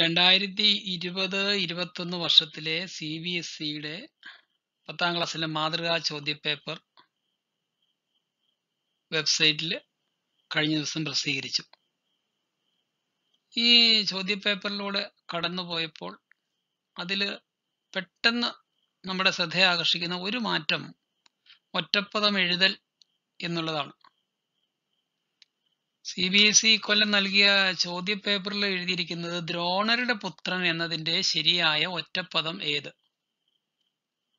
രണ്ടായിരത്തി ഇരുപത് ഇരുപത്തൊന്ന് വർഷത്തിലെ സി ബി എസ് സിയുടെ പത്താം ക്ലാസ്സിലെ മാതൃകാ ചോദ്യപേപ്പർ വെബ്സൈറ്റിൽ കഴിഞ്ഞ ദിവസം പ്രസിദ്ധീകരിച്ചു ഈ ചോദ്യപേപ്പറിലൂടെ കടന്നു പോയപ്പോൾ അതിൽ പെട്ടെന്ന് നമ്മുടെ ശ്രദ്ധയെ ആകർഷിക്കുന്ന ഒരു മാറ്റം ഒറ്റപ്പദം എഴുതൽ എന്നുള്ളതാണ് സി ബി എസ് ഇ കൊല്ലം നൽകിയ ചോദ്യപേപ്പറിൽ എഴുതിയിരിക്കുന്നത് ദ്രോണരുടെ പുത്രൻ എന്നതിൻ്റെ ശരിയായ ഒറ്റപ്പദം ഏത്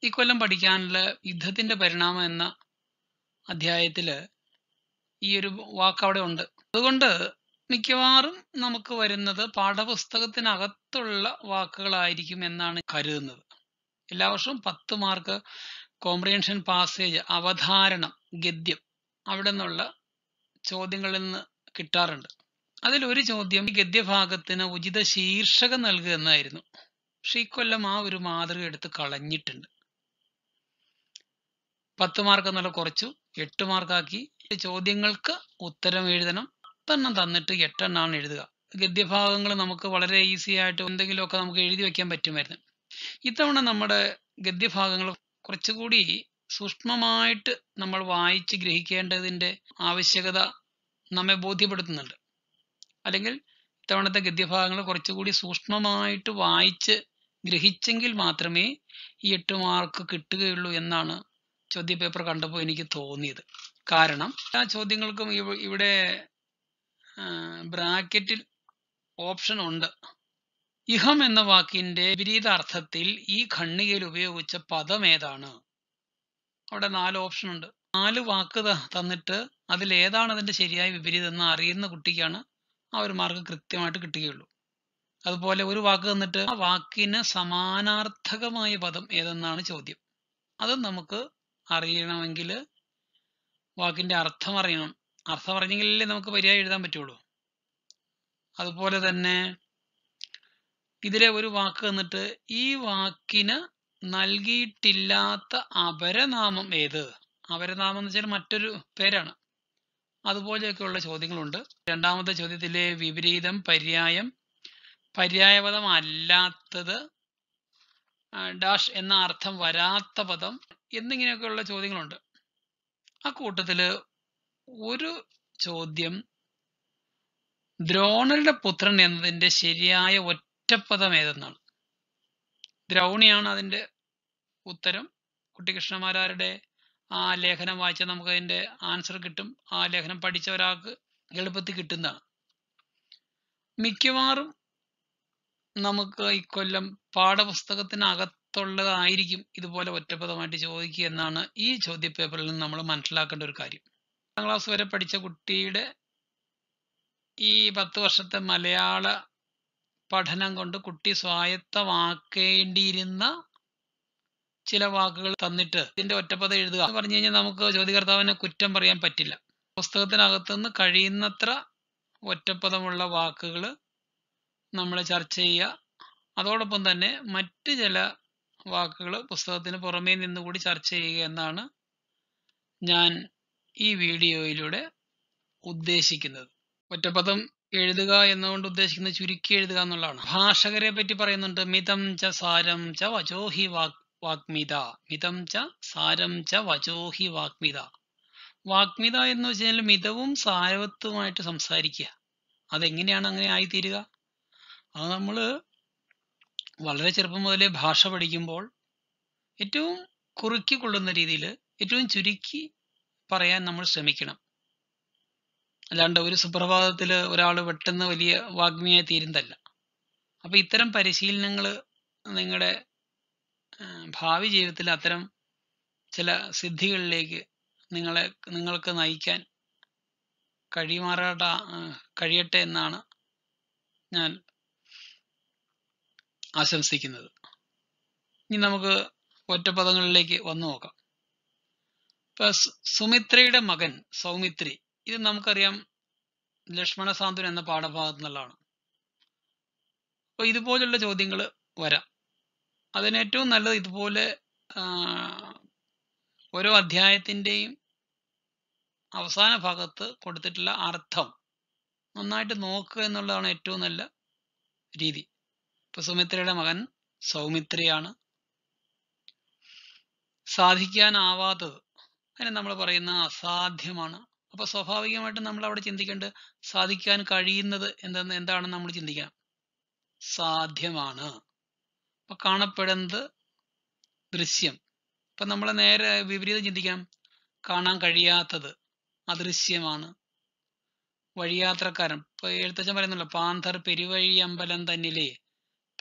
ഈ കൊല്ലം പഠിക്കാനുള്ള യുദ്ധത്തിൻ്റെ പരിണാമം എന്ന അധ്യായത്തിൽ ഈ ഒരു വാക്കവിടെ ഉണ്ട് അതുകൊണ്ട് മിക്കവാറും നമുക്ക് വരുന്നത് പാഠപുസ്തകത്തിനകത്തുള്ള വാക്കുകളായിരിക്കും എന്നാണ് കരുതുന്നത് എല്ലാ വർഷവും പത്ത് മാർക്ക് കോംപ്രിഹെൻഷൻ പാസേജ് അവധാരണം ഗദ്യം അവിടെ നിന്നുള്ള ചോദ്യങ്ങളിൽ നിന്ന് കിട്ടാറുണ്ട് ഒരു ചോദ്യം ഗദ്യഭാഗത്തിന് ഉചിത ശീർഷകം നൽകുക എന്നായിരുന്നു പക്ഷെ ആ ഒരു മാതൃക എടുത്ത് കളഞ്ഞിട്ടുണ്ട് പത്ത് മാർക്ക് എന്നുള്ള കുറച്ചു എട്ട് മാർക്കാക്കി ചോദ്യങ്ങൾക്ക് ഉത്തരം എഴുതണം പത്തെണ്ണം തന്നിട്ട് എട്ടെണ്ണാണ് എഴുതുക ഗദ്യഭാഗങ്ങൾ നമുക്ക് വളരെ ഈസി ആയിട്ട് എന്തെങ്കിലുമൊക്കെ നമുക്ക് എഴുതി വെക്കാൻ പറ്റുമായിരുന്നു ഇത്തവണ നമ്മുടെ ഗദ്യഭാഗങ്ങൾ കുറച്ചുകൂടി സൂക്ഷ്മമായിട്ട് നമ്മൾ വായിച്ച് ഗ്രഹിക്കേണ്ടതിൻ്റെ ആവശ്യകത നമ്മെ ബോധ്യപ്പെടുത്തുന്നുണ്ട് അല്ലെങ്കിൽ ഇത്തവണത്തെ ഗദ്യഭാഗങ്ങൾ കുറച്ചുകൂടി സൂക്ഷ്മമായിട്ട് വായിച്ച് ഗ്രഹിച്ചെങ്കിൽ മാത്രമേ ഈ എട്ട് മാർക്ക് കിട്ടുകയുള്ളൂ എന്നാണ് ചോദ്യപേപ്പർ കണ്ടപ്പോൾ എനിക്ക് തോന്നിയത് കാരണം എല്ലാ ചോദ്യങ്ങൾക്കും ഇവിടെ ബ്രാക്കറ്റിൽ ഓപ്ഷൻ ഉണ്ട് ഇഹം എന്ന വാക്കിന്റെ വിപരീതാർത്ഥത്തിൽ അർത്ഥത്തിൽ ഈ ഖണ്ണികയിൽ ഉപയോഗിച്ച പദം ഏതാണ് അവിടെ നാല് ഓപ്ഷൻ ഉണ്ട് നാല് വാക്ക് തന്നിട്ട് അതിലേതാണ് അതിൻ്റെ ശരിയായ വിപരീതം എന്ന് അറിയുന്ന കുട്ടിക്കാണ് ആ ഒരു മാർക്ക് കൃത്യമായിട്ട് കിട്ടുകയുള്ളൂ അതുപോലെ ഒരു വാക്ക് തന്നിട്ട് ആ വാക്കിന് സമാനാർത്ഥകമായ പദം ഏതെന്നാണ് ചോദ്യം അത് നമുക്ക് അറിയണമെങ്കിൽ വാക്കിൻ്റെ അർത്ഥം അറിയണം അർത്ഥം അറിഞ്ഞെങ്കിലല്ലേ നമുക്ക് പര്യായം എഴുതാൻ പറ്റുള്ളൂ അതുപോലെ തന്നെ ഇതിലെ ഒരു വാക്ക് തന്നിട്ട് ഈ വാക്കിന് നൽകിയിട്ടില്ലാത്ത അപരനാമം ഏത് നാമം എന്ന് വെച്ചാൽ മറ്റൊരു പേരാണ് അതുപോലെയൊക്കെയുള്ള ചോദ്യങ്ങളുണ്ട് രണ്ടാമത്തെ ചോദ്യത്തിലെ വിപരീതം പര്യായം പര്യായപദം അല്ലാത്തത് ഡാഷ് എന്ന അർത്ഥം വരാത്ത പദം എന്നിങ്ങനെയൊക്കെയുള്ള ചോദ്യങ്ങളുണ്ട് ആ കൂട്ടത്തിൽ ഒരു ചോദ്യം ദ്രോണരുടെ പുത്രൻ എന്നതിൻ്റെ ശരിയായ ഒറ്റപ്പദം ഏതെന്നാണ് ദ്രൗണിയാണ് അതിൻ്റെ ഉത്തരം കുട്ടികൃഷ്ണമാരാരുടെ ആ ലേഖനം വായിച്ചാൽ നമുക്ക് അതിൻ്റെ ആൻസർ കിട്ടും ആ ലേഖനം പഠിച്ച ഒരാൾക്ക് എളുപ്പത്തിൽ കിട്ടുന്നതാണ് മിക്കവാറും നമുക്ക് ഈ കൊല്ലം പാഠപുസ്തകത്തിനകത്തുള്ളതായിരിക്കും ഇതുപോലെ ഒറ്റപ്പദമായിട്ട് ചോദിക്കുക എന്നാണ് ഈ ചോദ്യപേപ്പറിൽ നിന്ന് നമ്മൾ മനസ്സിലാക്കേണ്ട ഒരു കാര്യം പത്താം ക്ലാസ് വരെ പഠിച്ച കുട്ടിയുടെ ഈ പത്ത് വർഷത്തെ മലയാള പഠനം കൊണ്ട് കുട്ടി സ്വായത്തമാക്കേണ്ടിയിരുന്ന ചില വാക്കുകൾ തന്നിട്ട് ഇതിന്റെ ഒറ്റപ്പത എഴുതുക എന്ന് പറഞ്ഞു കഴിഞ്ഞാൽ നമുക്ക് ജ്യോതികർത്താവിനെ കുറ്റം പറയാൻ പറ്റില്ല പുസ്തകത്തിനകത്തുനിന്ന് കഴിയുന്നത്ര ഒറ്റപ്പദമുള്ള വാക്കുകൾ നമ്മൾ ചർച്ച ചെയ്യുക അതോടൊപ്പം തന്നെ മറ്റ് ചില വാക്കുകൾ പുസ്തകത്തിന് പുറമേ നിന്നുകൂടി ചർച്ച ചെയ്യുക എന്നാണ് ഞാൻ ഈ വീഡിയോയിലൂടെ ഉദ്ദേശിക്കുന്നത് ഒറ്റപ്പദം എഴുതുക എന്നുകൊണ്ട് ഉദ്ദേശിക്കുന്നത് ചുരുക്കി എഴുതുക എന്നുള്ളതാണ് ഭാഷകരെ പറ്റി പറയുന്നുണ്ട് മിതം ച സാരം ച വചോഹി വാക് വാഗ്മിത മിതം ച സാരം ച വചോഹി വാഗ്മിത വാഗ്മിത എന്ന് വെച്ചാൽ മിതവും സാരവത്വമായിട്ട് സംസാരിക്കുക അതെങ്ങനെയാണ് അങ്ങനെ ആയിത്തീരുക അത് നമ്മൾ വളരെ ചെറുപ്പം മുതലേ ഭാഷ പഠിക്കുമ്പോൾ ഏറ്റവും കുറുക്കി കൊള്ളുന്ന രീതിയിൽ ഏറ്റവും ചുരുക്കി പറയാൻ നമ്മൾ ശ്രമിക്കണം അല്ലാണ്ട് ഒരു സുപ്രഭാതത്തിൽ ഒരാൾ പെട്ടെന്ന് വലിയ വാഗ്മിയായി തീരുന്നതല്ല അപ്പോൾ ഇത്തരം പരിശീലനങ്ങൾ നിങ്ങളുടെ ഭാവി ജീവിതത്തിൽ അത്തരം ചില സിദ്ധികളിലേക്ക് നിങ്ങളെ നിങ്ങൾക്ക് നയിക്കാൻ കഴിയുമാറാട്ട കഴിയട്ടെ എന്നാണ് ഞാൻ ആശംസിക്കുന്നത് ഇനി നമുക്ക് പദങ്ങളിലേക്ക് വന്നു നോക്കാം ഇപ്പൊ സുമിത്രയുടെ മകൻ സൗമിത്രി ഇത് നമുക്കറിയാം ലക്ഷ്മണ സാന്ത്വൻ എന്ന പാഠഭാഗത്തു നിന്നുള്ളതാണ് അപ്പൊ ഇതുപോലുള്ള ചോദ്യങ്ങൾ വരാം അതിന് ഏറ്റവും നല്ലത് ഇതുപോലെ ഓരോ അധ്യായത്തിൻ്റെയും അവസാന ഭാഗത്ത് കൊടുത്തിട്ടുള്ള അർത്ഥം നന്നായിട്ട് നോക്കുക എന്നുള്ളതാണ് ഏറ്റവും നല്ല രീതി ഇപ്പൊ സുമിത്രയുടെ മകൻ സൗമിത്രയാണ് സാധിക്കാനാവാത്തത് അതിനെ നമ്മൾ പറയുന്ന അസാധ്യമാണ് അപ്പോൾ സ്വാഭാവികമായിട്ടും നമ്മൾ അവിടെ ചിന്തിക്കേണ്ടത് സാധിക്കാൻ കഴിയുന്നത് എന്തെന്ന് എന്താണ് നമ്മൾ ചിന്തിക്കണം സാധ്യമാണ് ഇപ്പൊ കാണപ്പെടുന്നത് ദൃശ്യം ഇപ്പൊ നമ്മൾ നേരെ വിപരീതം ചിന്തിക്കാം കാണാൻ കഴിയാത്തത് അദൃശ്യമാണ് വഴിയാത്രക്കാരൻ ഇപ്പൊ എഴുത്തച്ഛൻ പറയുന്നല്ലോ പാന്തർ പെരുവഴി അമ്പലം തന്നിലെ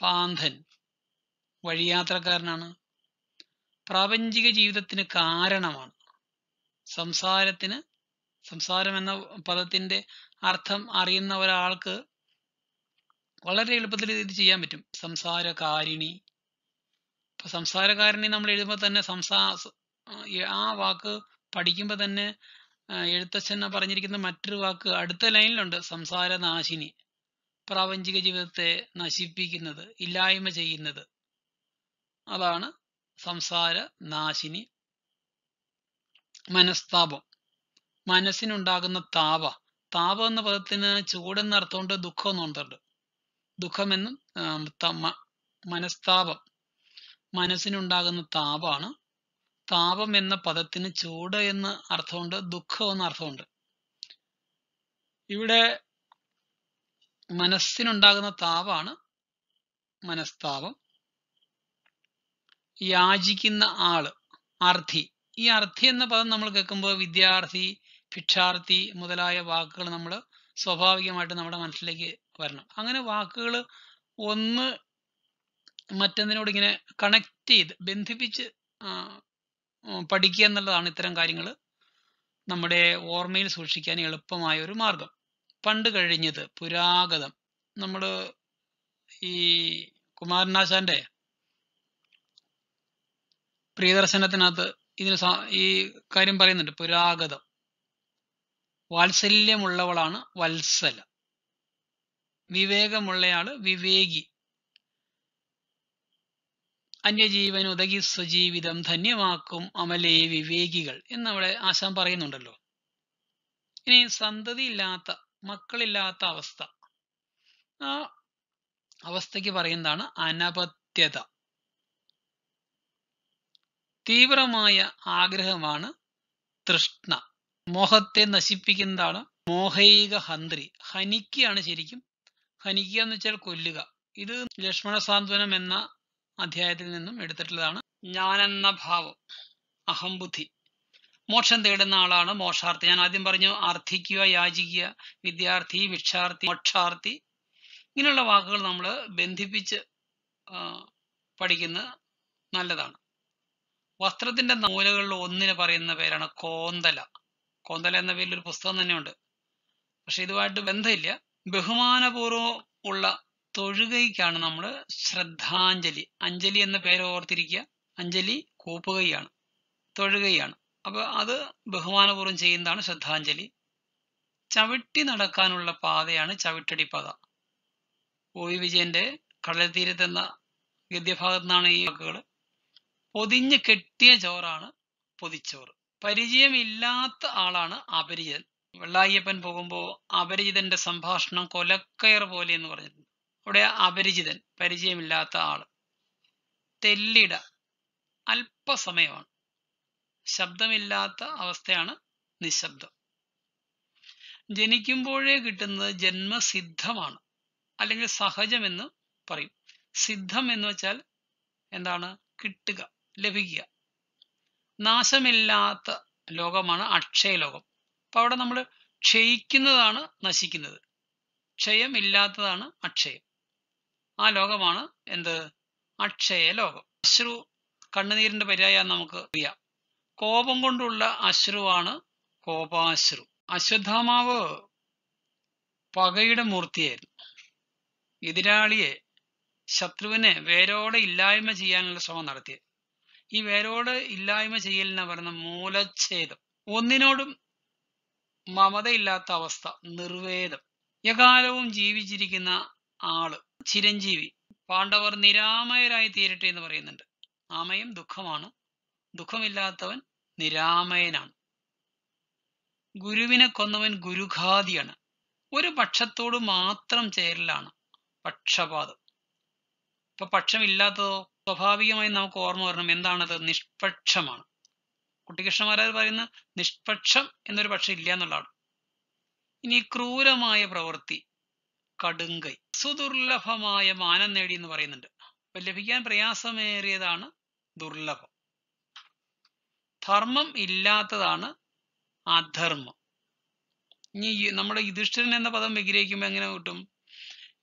പാന്തൻ വഴിയാത്രക്കാരനാണ് പ്രാപഞ്ചിക ജീവിതത്തിന് കാരണമാണ് സംസാരത്തിന് സംസാരം എന്ന പദത്തിന്റെ അർത്ഥം അറിയുന്ന ഒരാൾക്ക് വളരെ എളുപ്പത്തിൽ ഇത് ചെയ്യാൻ പറ്റും സംസാരകാരിണി ഇപ്പൊ സംസാരകാരിണി നമ്മൾ എഴുതുമ്പോൾ തന്നെ സംസാ ആ വാക്ക് പഠിക്കുമ്പോൾ തന്നെ എഴുത്തച്ഛൻ പറഞ്ഞിരിക്കുന്ന മറ്റൊരു വാക്ക് അടുത്ത ലൈനിലുണ്ട് സംസാരനാശിനി പ്രാപഞ്ചിക ജീവിതത്തെ നശിപ്പിക്കുന്നത് ഇല്ലായ്മ ചെയ്യുന്നത് അതാണ് സംസാര നാശിനി മനസ്താപം മനസ്സിനുണ്ടാകുന്ന താപ താപം എന്ന പദത്തിന് ചൂടെന്ന അർത്ഥമുണ്ട് ദുഃഖം എന്ന ദുഃഖമെന്ന് മനസ്താപം മനസ്സിനുണ്ടാകുന്ന താപമാണ് താപം എന്ന പദത്തിന് ചൂട് എന്ന് അർത്ഥമുണ്ട് ദുഃഖം എന്ന അർത്ഥമുണ്ട് ഇവിടെ മനസ്സിനുണ്ടാകുന്ന താപമാണ് മനസ്താപം യാചിക്കുന്ന ആള് അർത്ഥി ഈ അർത്ഥി എന്ന പദം നമ്മൾ കേൾക്കുമ്പോൾ വിദ്യാർത്ഥി ഭിക്ഷാർത്ഥി മുതലായ വാക്കുകൾ നമ്മൾ സ്വാഭാവികമായിട്ട് നമ്മുടെ മനസ്സിലേക്ക് വരണം അങ്ങനെ വാക്കുകൾ ഒന്ന് മറ്റൊന്നിനോട് ഇങ്ങനെ കണക്ട് ചെയ്ത് ബന്ധിപ്പിച്ച് പഠിക്കുക എന്നുള്ളതാണ് ഇത്തരം കാര്യങ്ങൾ നമ്മുടെ ഓർമ്മയിൽ സൂക്ഷിക്കാൻ എളുപ്പമായ ഒരു മാർഗം പണ്ട് കഴിഞ്ഞത് പുരാഗതം നമ്മൾ ഈ കുമാരനാശാന്റെ പ്രിയദർശനത്തിനകത്ത് ഇതിന് ഈ കാര്യം പറയുന്നുണ്ട് പുരാഗതം വാത്സല്യമുള്ളവളാണ് വത്സല വിവേകമുള്ളയാള് വിവേകി അന്യജീവൻ ഉദകി സ്വജീവിതം ധന്യമാക്കും അമലേ വിവേകികൾ എന്നവിടെ ആശാൻ പറയുന്നുണ്ടല്ലോ ഇനി സന്തതി ഇല്ലാത്ത മക്കളില്ലാത്ത അവസ്ഥ ആ അവസ്ഥയ്ക്ക് പറയുന്നതാണ് അനപത്യത തീവ്രമായ ആഗ്രഹമാണ് തൃഷ്ണ മോഹത്തെ നശിപ്പിക്കുന്നതാണ് മോഹൈക ഹന്ത്രി ഹനിക്കുകയാണ് ശരിക്കും ഹനിക്കുക എന്ന് വെച്ചാൽ കൊല്ലുക ഇത് ലക്ഷ്മണ സാന്ത്വനം എന്ന അധ്യായത്തിൽ നിന്നും എടുത്തിട്ടുള്ളതാണ് ഞാനെന്ന ഭാവം അഹംബുദ്ധി മോക്ഷം തേടുന്ന ആളാണ് മോക്ഷാർത്ഥി ഞാൻ ആദ്യം പറഞ്ഞു ആർത്ഥിക്കുക യാചിക്കുക വിദ്യാർത്ഥി ഭിക്ഷാർത്ഥി മോക്ഷാർത്ഥി ഇങ്ങനെയുള്ള വാക്കുകൾ നമ്മൾ ബന്ധിപ്പിച്ച് പഠിക്കുന്നത് നല്ലതാണ് വസ്ത്രത്തിന്റെ നൂലുകളിൽ ഒന്നിന് പറയുന്ന പേരാണ് കോന്തല കോന്തല എന്ന പേരിൽ ഒരു പുസ്തകം തന്നെയുണ്ട് പക്ഷെ ഇതുമായിട്ട് ബന്ധമില്ല ബഹുമാനപൂർവ്വം ഉള്ള തൊഴുകൈക്കാണ് നമ്മൾ ശ്രദ്ധാഞ്ജലി അഞ്ജലി എന്ന പേര് ഓർത്തിരിക്കുക അഞ്ജലി കൂപ്പുകയാണ് തൊഴുകയാണ് അപ്പോൾ അത് ബഹുമാനപൂർവ്വം ചെയ്യുന്നതാണ് ശ്രദ്ധാഞ്ജലി ചവിട്ടി നടക്കാനുള്ള പാതയാണ് ചവിട്ടടി പാത ഒ വി വിജയന്റെ കടൽ തീരത്തെന്ന ഗദ്യഭാഗത്തു നിന്നാണ് ഈ വാക്കുകൾ പൊതിഞ്ഞ് കെട്ടിയ ചോറാണ് പൊതിച്ചോറ് പരിചയമില്ലാത്ത ആളാണ് അപരിചിതൻ വെള്ളായിയപ്പൻ പോകുമ്പോൾ അപരിചിതന്റെ സംഭാഷണം കൊലക്കയർ പോലെ എന്ന് പറഞ്ഞിട്ടുണ്ട് അവിടെ അപരിചിതൻ പരിചയമില്ലാത്ത ആള് തെല്ലിട അല്പസമയമാണ് ശബ്ദമില്ലാത്ത അവസ്ഥയാണ് നിശബ്ദം ജനിക്കുമ്പോഴേ കിട്ടുന്നത് ജന്മസിദ്ധമാണ് അല്ലെങ്കിൽ സഹജമെന്ന് പറയും സിദ്ധം എന്ന് വെച്ചാൽ എന്താണ് കിട്ടുക ലഭിക്കുക നാശമില്ലാത്ത ലോകമാണ് അക്ഷയലോകം അപ്പൊ അവിടെ നമ്മൾ ക്ഷയിക്കുന്നതാണ് നശിക്കുന്നത് ക്ഷയം ഇല്ലാത്തതാണ് അക്ഷയം ആ ലോകമാണ് എന്ത് അക്ഷയ ലോകം അശ്രു കണ്ണുനീരിന്റെ പര്യായ നമുക്ക് അറിയാം കോപം കൊണ്ടുള്ള അശ്രുവാണ് കോപാശ്രു അശ്വത്ഥാമാവ് പകയുടെ മൂർത്തിയായിരുന്നു എതിരാളിയെ ശത്രുവിനെ വേരോടെ ഇല്ലായ്മ ചെയ്യാനുള്ള ശ്രമം നടത്തിയത് ഈ വേരോട് ഇല്ലായ്മ ചെയ്യലിനാ പറയുന്ന മൂലച്ഛേദം ഒന്നിനോടും മമതയില്ലാത്ത അവസ്ഥ നിർവേദം ഏകാലവും ജീവിച്ചിരിക്കുന്ന ആള് ചിരഞ്ജീവി പാണ്ഡവർ നിരാമയരായി തീരട്ടെ എന്ന് പറയുന്നുണ്ട് ആമയം ദുഃഖമാണ് ദുഃഖമില്ലാത്തവൻ നിരാമയനാണ് ഗുരുവിനെ കൊന്നവൻ ഗുരുഘാതിയാണ് ഒരു പക്ഷത്തോട് മാത്രം ചേരലാണ് പക്ഷപാതം ഇപ്പൊ പക്ഷമില്ലാത്തതോ സ്വാഭാവികമായി നമുക്ക് ഓർമ്മ വരണം എന്താണത് നിഷ്പക്ഷമാണ് കുട്ടികൃഷ്ണമാരാർ പറയുന്ന നിഷ്പക്ഷം എന്നൊരു പക്ഷം ഇല്ല എന്നുള്ളതാണ് ഇനി ക്രൂരമായ പ്രവൃത്തി കടുങ്കൈ സുദുർലഭമായ മാനം നേടി എന്ന് പറയുന്നുണ്ട് ലഭിക്കാൻ പ്രയാസമേറിയതാണ് ദുർലഭം ധർമ്മം ഇല്ലാത്തതാണ് അധർമ്മം ഇനി നമ്മുടെ യുധിഷ്ഠിരൻ എന്ന പദം വിഗ്രഹിക്കുമ്പോൾ എങ്ങനെ കിട്ടും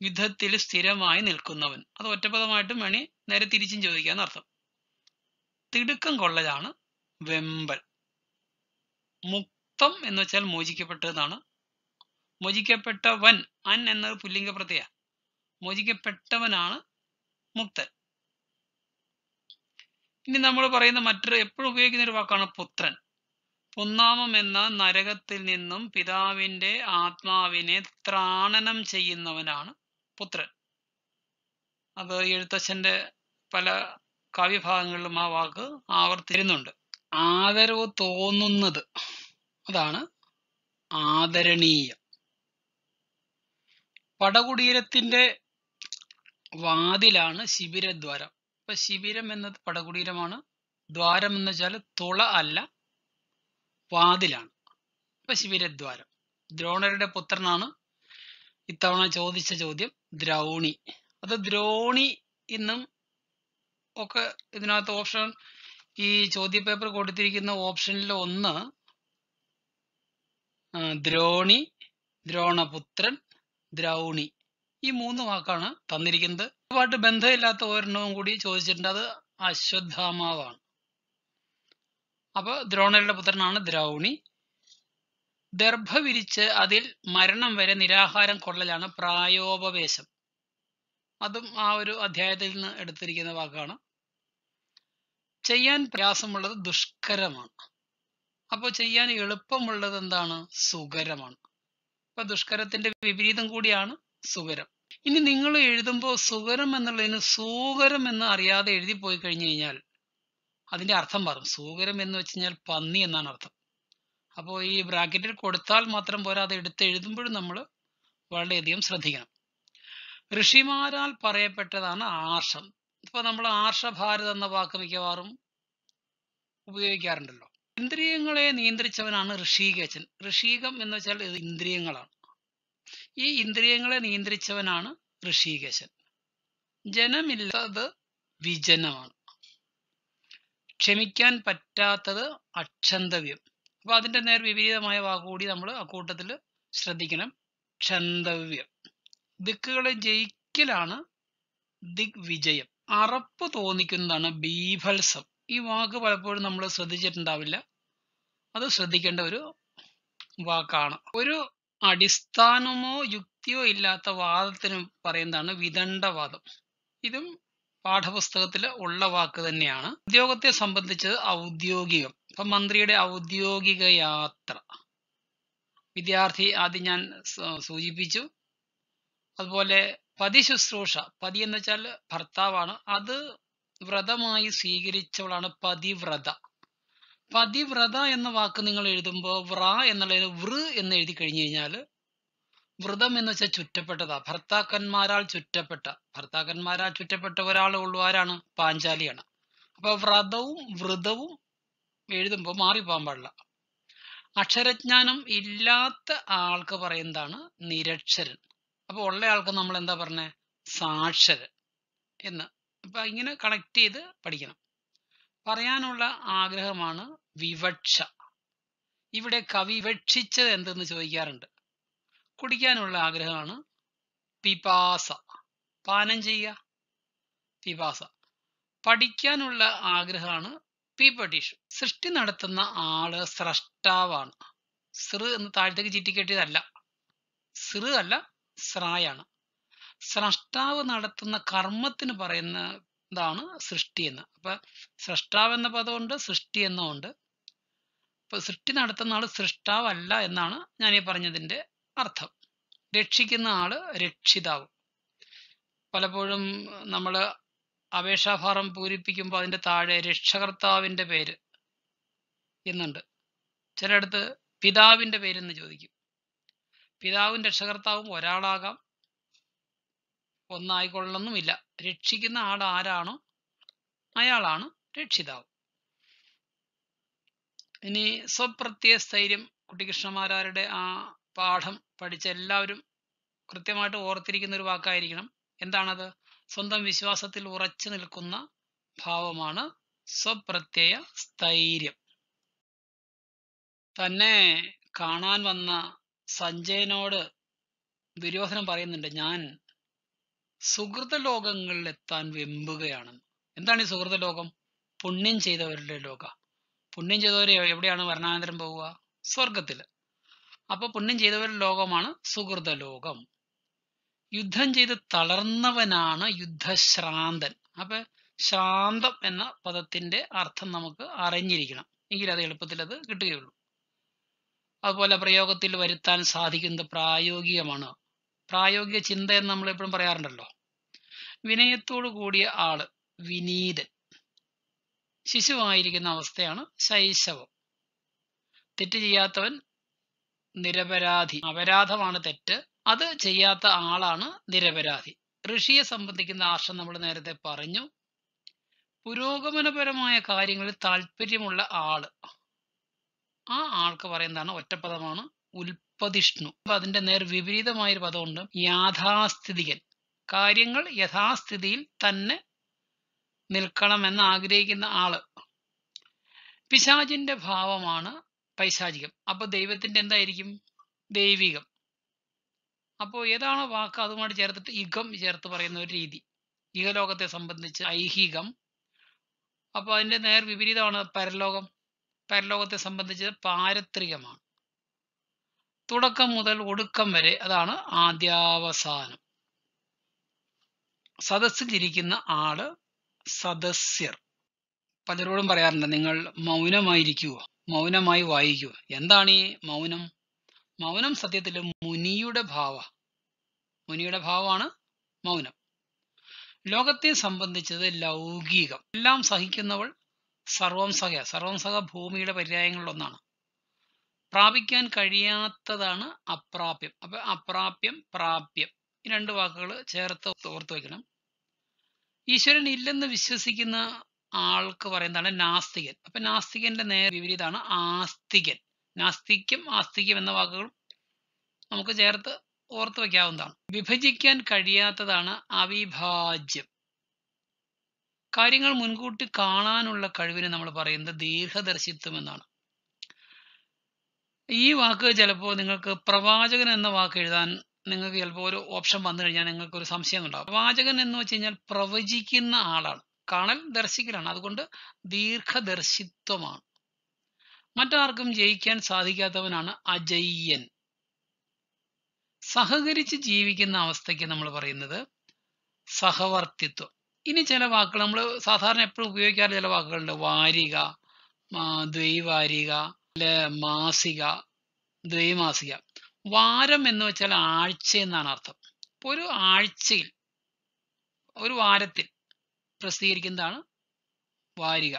യുദ്ധത്തിൽ സ്ഥിരമായി നിൽക്കുന്നവൻ അത് ഒറ്റപദമായിട്ട് മണി നേരെ തിരിച്ചും ചോദിക്കാന്ന് അർത്ഥം തിടുക്കം കൊള്ളലാണ് വെമ്പൽ മുക്തം എന്ന് വെച്ചാൽ മോചിക്കപ്പെട്ടതാണ് മോചിക്കപ്പെട്ടവൻ അൻ എന്നത് പുല്ലിംഗ പ്രത്യയ മോചിക്കപ്പെട്ടവനാണ് മുക്തൻ ഇനി നമ്മൾ പറയുന്ന മറ്റൊരു എപ്പോഴും ഉപയോഗിക്കുന്ന ഒരു വാക്കാണ് പുത്രൻ പൊന്നാമം എന്ന നരകത്തിൽ നിന്നും പിതാവിന്റെ ആത്മാവിനെ ത്രാണനം ചെയ്യുന്നവനാണ് പുത്രൻ അത് എഴുത്തച്ഛൻ്റെ പല കാവ്യഭാഗങ്ങളിലും ആ വാക്ക് ആവർത്തിരുന്നുണ്ട് ആദരവ് തോന്നുന്നത് അതാണ് ആദരണീയം പടകുടീരത്തിൻ്റെ വാതിലാണ് ശിബിരദ്വാരം ഇപ്പൊ ശിബിരം എന്നത് പടകുടീരമാണ് ദ്വാരം എന്ന് വെച്ചാൽ തുള അല്ല വാതിലാണ് ഇപ്പൊ ശിബിരദ്വാരം ദ്രോണരുടെ പുത്രനാണ് ഇത്തവണ ചോദിച്ച ചോദ്യം ദ്രൗണി അത് ദ്രോണി എന്നും ഒക്കെ ഇതിനകത്ത് ഓപ്ഷൻ ഈ ചോദ്യ പേപ്പർ കൊടുത്തിരിക്കുന്ന ഓപ്ഷനിൽ ഒന്ന് ദ്രോണി ദ്രോണപുത്രൻ ദ്രൗണി ഈ മൂന്ന് വാക്കാണ് തന്നിരിക്കുന്നത് ഒരുപാട് ബന്ധമില്ലാത്ത ഒരെണ്ണവും കൂടി ചോദിച്ചിട്ടുണ്ട് അത് അശ്വത്ഥാമാവാണ് അപ്പോൾ ദ്രോണരുടെ പുത്രനാണ് ദ്രൗണി ദർഭ വിരിച്ച് അതിൽ മരണം വരെ നിരാഹാരം കൊള്ളലാണ് പ്രായോപവേശം അതും ആ ഒരു അധ്യായത്തിൽ നിന്ന് എടുത്തിരിക്കുന്ന വാക്കാണ് ചെയ്യാൻ പ്രയാസമുള്ളത് ദുഷ്കരമാണ് അപ്പോൾ ചെയ്യാൻ എളുപ്പമുള്ളത് എന്താണ് സുഖരമാണ് അപ്പൊ ദുഷ്കരത്തിന്റെ വിപരീതം കൂടിയാണ് സുഖരം ഇനി നിങ്ങൾ എഴുതുമ്പോൾ സുഖരം എന്നുള്ളതിന് സൂകരം എന്ന് അറിയാതെ എഴുതി പോയി കഴിഞ്ഞു കഴിഞ്ഞാൽ അതിന്റെ അർത്ഥം മാറും സൂകരം എന്ന് വെച്ച് കഴിഞ്ഞാൽ പന്നി എന്നാണ് അർത്ഥം അപ്പോൾ ഈ ബ്രാക്കറ്റിൽ കൊടുത്താൽ മാത്രം പോരാ അത് എടുത്ത് എഴുതുമ്പോഴും നമ്മൾ വളരെയധികം ശ്രദ്ധിക്കണം ഋഷിമാരാൽ പറയപ്പെട്ടതാണ് ആർഷം ഇപ്പോൾ നമ്മൾ ആർഷഭാരത് എന്ന വാക്ക് മിക്കവാറും ഉപയോഗിക്കാറുണ്ടല്ലോ ഇന്ദ്രിയങ്ങളെ നിയന്ത്രിച്ചവനാണ് ഋഷികേശൻ ഋഷീകം എന്ന് വെച്ചാൽ ഇത് ഇന്ദ്രിയങ്ങളാണ് ഈ ഇന്ദ്രിയങ്ങളെ നിയന്ത്രിച്ചവനാണ് ഋഷികേശൻ ജനമില്ലാത്തത് വിജനമാണ് ക്ഷമിക്കാൻ പറ്റാത്തത് അക്ഷന്തവ്യം അപ്പോൾ അതിൻ്റെ നേർ വിപരീതമായ വാക്കുകൂടി നമ്മൾ കൂട്ടത്തിൽ ശ്രദ്ധിക്കണം ക്ഷന്തവ്യം ദിക്കുകളെ ജയിക്കലാണ് വിജയം അറപ്പ് തോന്നിക്കുന്നതാണ് ബീഭത്സം ഈ വാക്ക് പലപ്പോഴും നമ്മൾ ശ്രദ്ധിച്ചിട്ടുണ്ടാവില്ല അത് ശ്രദ്ധിക്കേണ്ട ഒരു വാക്കാണ് ഒരു അടിസ്ഥാനമോ യുക്തിയോ ഇല്ലാത്ത വാദത്തിന് പറയുന്നതാണ് വിദണ്ഡവാദം ഇതും പാഠപുസ്തകത്തിൽ ഉള്ള വാക്ക് തന്നെയാണ് ഉദ്യോഗത്തെ സംബന്ധിച്ചത് ഔദ്യോഗികം അപ്പം മന്ത്രിയുടെ ഔദ്യോഗിക യാത്ര വിദ്യാർത്ഥി ആദ്യം ഞാൻ സൂചിപ്പിച്ചു അതുപോലെ പതിശുശ്രൂഷ പതി എന്ന് വെച്ചാൽ ഭർത്താവാണ് അത് വ്രതമായി സ്വീകരിച്ചവളാണ് പതിവ്രത പതിവ്രത എന്ന വാക്ക് നിങ്ങൾ എഴുതുമ്പോൾ വ്ര എന്നുള്ളതിന് വൃ എന്ന് എഴുതി കഴിഞ്ഞു കഴിഞ്ഞാൽ വ്രതം എന്ന് വെച്ചാൽ ചുറ്റപ്പെട്ടതാ ഭർത്താക്കന്മാരാൽ ചുറ്റപ്പെട്ട ഭർത്താക്കന്മാരാൽ ചുറ്റപ്പെട്ട ഒരാൾ ഉള്ളൂ ആരാണ് പാഞ്ചാലിയാണ് അപ്പൊ വ്രതവും വ്രതവും എഴുതുമ്പോൾ മാറിപ്പോകാൻ പാടില്ല അക്ഷരജ്ഞാനം ഇല്ലാത്ത ആൾക്ക് പറയുന്നതാണ് നിരക്ഷരൻ അപ്പോൾ ഉള്ള ആൾക്ക് നമ്മൾ എന്താ പറഞ്ഞത് സാക്ഷരൻ എന്ന് അപ്പം ഇങ്ങനെ കണക്ട് ചെയ്ത് പഠിക്കണം പറയാനുള്ള ആഗ്രഹമാണ് വിവക്ഷ ഇവിടെ കവി വിവക്ഷിച്ചത് എന്തെന്ന് ചോദിക്കാറുണ്ട് കുടിക്കാനുള്ള ആഗ്രഹമാണ് പിപാസ പാനം ചെയ്യുക പിപാസ പഠിക്കാനുള്ള ആഗ്രഹമാണ് പി സൃഷ്ടി നടത്തുന്ന ആള് സ്രഷ്ടാവാണ് സൃ എന്ന് താഴത്തേക്ക് ചിറ്റിക്കേട്ടതല്ല സൃ അല്ല സ്രായാണ് സ്രഷ്ടാവ് നടത്തുന്ന കർമ്മത്തിന് പറയുന്ന ഇതാണ് സൃഷ്ടി എന്ന് അപ്പൊ സ്രഷ്ടാവ് എന്ന പദമുണ്ട് സൃഷ്ടി എന്നുമുണ്ട് അപ്പൊ സൃഷ്ടി നടത്തുന്ന ആള് സൃഷ്ടാവല്ല എന്നാണ് ഞാൻ ഈ പറഞ്ഞതിന്റെ അർത്ഥം രക്ഷിക്കുന്ന ആള് രക്ഷിതാവ് പലപ്പോഴും നമ്മൾ അപേക്ഷാഫാറം പൂരിപ്പിക്കുമ്പോൾ അതിൻ്റെ താഴെ രക്ഷകർത്താവിൻ്റെ പേര് എന്നുണ്ട് ചിലയിടത്ത് പിതാവിൻ്റെ പേരെന്ന് ചോദിക്കും പിതാവും രക്ഷകർത്താവും ഒരാളാകാം ഒന്നായിക്കൊള്ളണമെന്നുമില്ല രക്ഷിക്കുന്ന ആൾ ആരാണോ അയാളാണ് രക്ഷിതാവ് ഇനി സ്വപ്രത്യയ സ്ഥൈര്യം കുട്ടികൃഷ്ണമാരാരുടെ ആ പാഠം പഠിച്ച എല്ലാവരും കൃത്യമായിട്ട് ഓർത്തിരിക്കുന്ന ഒരു വാക്കായിരിക്കണം എന്താണത് സ്വന്തം വിശ്വാസത്തിൽ ഉറച്ചു നിൽക്കുന്ന ഭാവമാണ് സ്വപ്രത്യയ സ്ഥൈര്യം തന്നെ കാണാൻ വന്ന സഞ്ജയനോട് ദുര്യോധനം പറയുന്നുണ്ട് ഞാൻ സുഹൃത ലോകങ്ങളിൽ എത്താൻ വെമ്പുകയാണെന്ന് എന്താണ് ഈ സുഹൃത ലോകം പുണ്യം ചെയ്തവരുടെ ലോക പുണ്യം ചെയ്തവർ എവിടെയാണ് വരണാനന്തരം പോവുക സ്വർഗത്തിൽ അപ്പൊ പുണ്യം ചെയ്തവരുടെ ലോകമാണ് സുഹൃത ലോകം യുദ്ധം ചെയ്ത് തളർന്നവനാണ് യുദ്ധശ്രാന്തൻ അപ്പൊ ശാന്തം എന്ന പദത്തിന്റെ അർത്ഥം നമുക്ക് അറിഞ്ഞിരിക്കണം എങ്കിൽ അത് എളുപ്പത്തിൽ അത് കിട്ടുകയുള്ളൂ അതുപോലെ പ്രയോഗത്തിൽ വരുത്താൻ സാധിക്കുന്നത് പ്രായോഗികമാണ് പ്രായോഗിക ചിന്ത എന്ന് നമ്മൾ എപ്പോഴും പറയാറുണ്ടല്ലോ വിനയത്തോടു കൂടിയ ആള് വിനീതൻ ശിശുവായിരിക്കുന്ന അവസ്ഥയാണ് ശൈശവം തെറ്റ് ചെയ്യാത്തവൻ നിരപരാധി അപരാധമാണ് തെറ്റ് അത് ചെയ്യാത്ത ആളാണ് നിരപരാധി ഋഷിയെ സംബന്ധിക്കുന്ന ആശ നമ്മൾ നേരത്തെ പറഞ്ഞു പുരോഗമനപരമായ കാര്യങ്ങളിൽ താല്പര്യമുള്ള ആള് ആ ആൾക്ക് പറയുന്നതാണ് ഒറ്റപ്പദമാണ് ഉൽപ്പതിഷ്ണു അപ്പൊ അതിന്റെ നേർ വിപരീതമായ ഒരു പദമുണ്ട് യാഥാസ്ഥിതികൻ കാര്യങ്ങൾ യഥാസ്ഥിതിയിൽ തന്നെ നിൽക്കണമെന്ന് ആഗ്രഹിക്കുന്ന ആള് പിശാചിന്റെ ഭാവമാണ് പൈശാചികം അപ്പൊ ദൈവത്തിന്റെ എന്തായിരിക്കും ദൈവികം അപ്പോൾ ഏതാണോ വാക്ക് അതുമായി ചേർത്തിട്ട് ഇകം ചേർത്ത് പറയുന്ന ഒരു രീതി ഇഹലോകത്തെ സംബന്ധിച്ച് ഐഹികം അപ്പോൾ അതിൻ്റെ നേർ വിപരീതമാണ് പരലോകം പരലോകത്തെ സംബന്ധിച്ച് പാരത്രികമാണ് തുടക്കം മുതൽ ഒടുക്കം വരെ അതാണ് ആദ്യാവസാനം സദസ്സിലിരിക്കുന്ന ആള് സദസ്യർ പലരോടും പറയാറുണ്ട് നിങ്ങൾ മൗനമായിരിക്കുക മൗനമായി വായിക്കുക എന്താണ് ഈ മൗനം മൗനം സത്യത്തിൽ മുനിയുടെ ഭാവ മുനിയുടെ ഭാവമാണ് മൗനം ലോകത്തെ സംബന്ധിച്ചത് ലൗകികം എല്ലാം സഹിക്കുന്നവൾ സർവം സഹ സർവം സഹ ഭൂമിയുടെ പര്യായങ്ങളിലൊന്നാണ് പ്രാപിക്കാൻ കഴിയാത്തതാണ് അപ്രാപ്യം അപ്പൊ അപ്രാപ്യം പ്രാപ്യം ഈ രണ്ട് വാക്കുകൾ ചേർത്ത് ഓർത്തു വയ്ക്കണം ഈശ്വരൻ ഇല്ലെന്ന് വിശ്വസിക്കുന്ന ആൾക്ക് പറയുന്നതാണ് നാസ്തികൻ അപ്പൊ നാസ്തികന്റെ നേരെ വിപരീതമാണ് ആസ്തികൻ നാസ്തിക്യം ആസ്തിക്യം എന്ന വാക്കുകളും നമുക്ക് ചേർത്ത് ഓർത്തു വയ്ക്കാവുന്നതാണ് വിഭജിക്കാൻ കഴിയാത്തതാണ് അവിഭാജ്യം കാര്യങ്ങൾ മുൻകൂട്ടി കാണാനുള്ള കഴിവിനെ നമ്മൾ പറയുന്നത് ദീർഘദർശിത്വം എന്നാണ് ഈ വാക്ക് ചിലപ്പോൾ നിങ്ങൾക്ക് പ്രവാചകൻ എന്ന വാക്ക് എഴുതാൻ നിങ്ങൾക്ക് ചിലപ്പോൾ ഒരു ഓപ്ഷൻ വന്നു കഴിഞ്ഞാൽ നിങ്ങൾക്ക് ഒരു സംശയം ഉണ്ടാവും പ്രവാചകൻ എന്ന് വെച്ച് കഴിഞ്ഞാൽ പ്രവചിക്കുന്ന ആളാണ് കാണൽ ദർശിക്കലാണ് അതുകൊണ്ട് ദീർഘദർശിത്വമാണ് മറ്റാർക്കും ജയിക്കാൻ സാധിക്കാത്തവനാണ് അജയ്യൻ സഹകരിച്ച് ജീവിക്കുന്ന അവസ്ഥയ്ക്ക് നമ്മൾ പറയുന്നത് സഹവർത്തിത്വം ഇനി ചില വാക്കുകൾ നമ്മൾ സാധാരണ എപ്പോഴും ഉപയോഗിക്കാറ് ചില വാക്കുകളുണ്ട് വാരിക ദ്വൈവാരിക അല്ലെ മാസിക ദ്വൈമാസിക വാരം എന്ന് വെച്ചാൽ ആഴ്ച എന്നാണ് അർത്ഥം ഒരു ആഴ്ചയിൽ ഒരു വാരത്തിൽ പ്രസിദ്ധീകരിക്കുന്നതാണ് വാരിക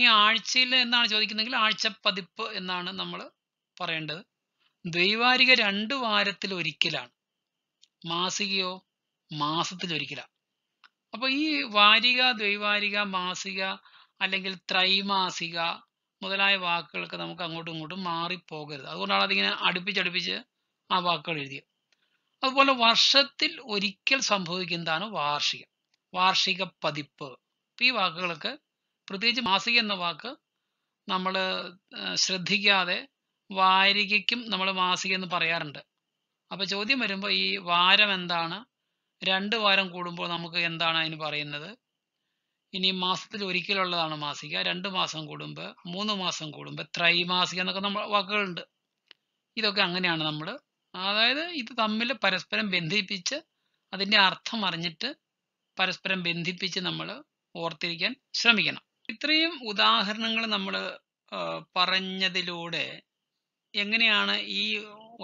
ഇനി ആഴ്ചയിൽ എന്നാണ് ചോദിക്കുന്നതെങ്കിൽ ആഴ്ച പതിപ്പ് എന്നാണ് നമ്മൾ പറയേണ്ടത് ദ്വൈവാരിക രണ്ട് വാരത്തിൽ ഒരിക്കലാണ് മാസികയോ മാസത്തിൽ ഒരിക്കലാണ് അപ്പോൾ ഈ വാരിക ദ്വൈവാരിക മാസിക അല്ലെങ്കിൽ ത്രൈമാസിക മുതലായ വാക്കുകൾക്ക് നമുക്ക് അങ്ങോട്ടും ഇങ്ങോട്ടും മാറിപ്പോകരുത് അതുകൊണ്ടാണ് അതിങ്ങനെ അടുപ്പിച്ചടുപ്പിച്ച് ആ വാക്കുകൾ എഴുതിയത് അതുപോലെ വർഷത്തിൽ ഒരിക്കൽ സംഭവിക്കുന്നതാണ് വാർഷികം വാർഷിക പതിപ്പ് ഈ വാക്കുകളൊക്കെ പ്രത്യേകിച്ച് മാസിക എന്ന വാക്ക് നമ്മൾ ശ്രദ്ധിക്കാതെ വാരികയ്ക്കും നമ്മൾ മാസിക എന്ന് പറയാറുണ്ട് അപ്പോൾ ചോദ്യം വരുമ്പോൾ ഈ വാരം എന്താണ് രണ്ട് വാരം കൂടുമ്പോൾ നമുക്ക് എന്താണ് അതിന് പറയുന്നത് ഇനി മാസത്തിൽ ഒരിക്കലുള്ളതാണ് മാസിക രണ്ട് മാസം കൂടുമ്പോൾ മൂന്ന് മാസം കൂടുമ്പോൾ ത്രൈമാസിക എന്നൊക്കെ നമ്മൾ വാക്കുകളുണ്ട് ഇതൊക്കെ അങ്ങനെയാണ് നമ്മൾ അതായത് ഇത് തമ്മിൽ പരസ്പരം ബന്ധിപ്പിച്ച് അതിൻ്റെ അർത്ഥം അറിഞ്ഞിട്ട് പരസ്പരം ബന്ധിപ്പിച്ച് നമ്മൾ ഓർത്തിരിക്കാൻ ശ്രമിക്കണം ഇത്രയും ഉദാഹരണങ്ങൾ നമ്മൾ പറഞ്ഞതിലൂടെ എങ്ങനെയാണ് ഈ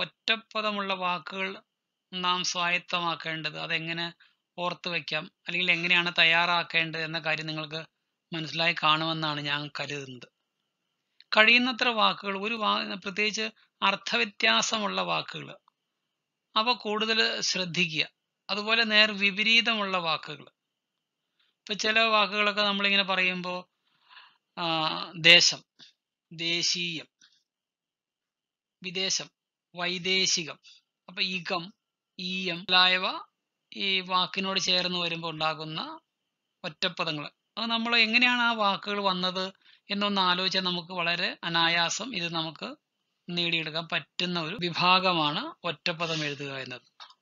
ഒറ്റപ്പദമുള്ള വാക്കുകൾ നാം സ്വായത്തമാക്കേണ്ടത് അതെങ്ങനെ ഓർത്ത് വയ്ക്കാം അല്ലെങ്കിൽ എങ്ങനെയാണ് തയ്യാറാക്കേണ്ടത് എന്ന കാര്യം നിങ്ങൾക്ക് മനസ്സിലായി കാണുമെന്നാണ് ഞാൻ കരുതുന്നത് കഴിയുന്നത്ര വാക്കുകൾ ഒരു വാ പ്രത്യേകിച്ച് അർത്ഥവ്യത്യാസമുള്ള വാക്കുകൾ അവ കൂടുതൽ ശ്രദ്ധിക്കുക അതുപോലെ നേർ വിപരീതമുള്ള വാക്കുകൾ ഇപ്പം ചില വാക്കുകളൊക്കെ നമ്മളിങ്ങനെ പറയുമ്പോൾ ദേശം ദേശീയം വിദേശം വൈദേശികം അപ്പൊ ഈകം ഈയം മുതലായവ ഈ വാക്കിനോട് ചേർന്ന് വരുമ്പോൾ ഉണ്ടാകുന്ന ഒറ്റപ്പദങ്ങൾ അത് നമ്മൾ എങ്ങനെയാണ് ആ വാക്കുകൾ വന്നത് എന്നൊന്ന് ആലോചിച്ചാൽ നമുക്ക് വളരെ അനായാസം ഇത് നമുക്ക് നേടിയെടുക്കാൻ പറ്റുന്ന ഒരു വിഭാഗമാണ് ഒറ്റപ്പദം എഴുതുക എന്നത്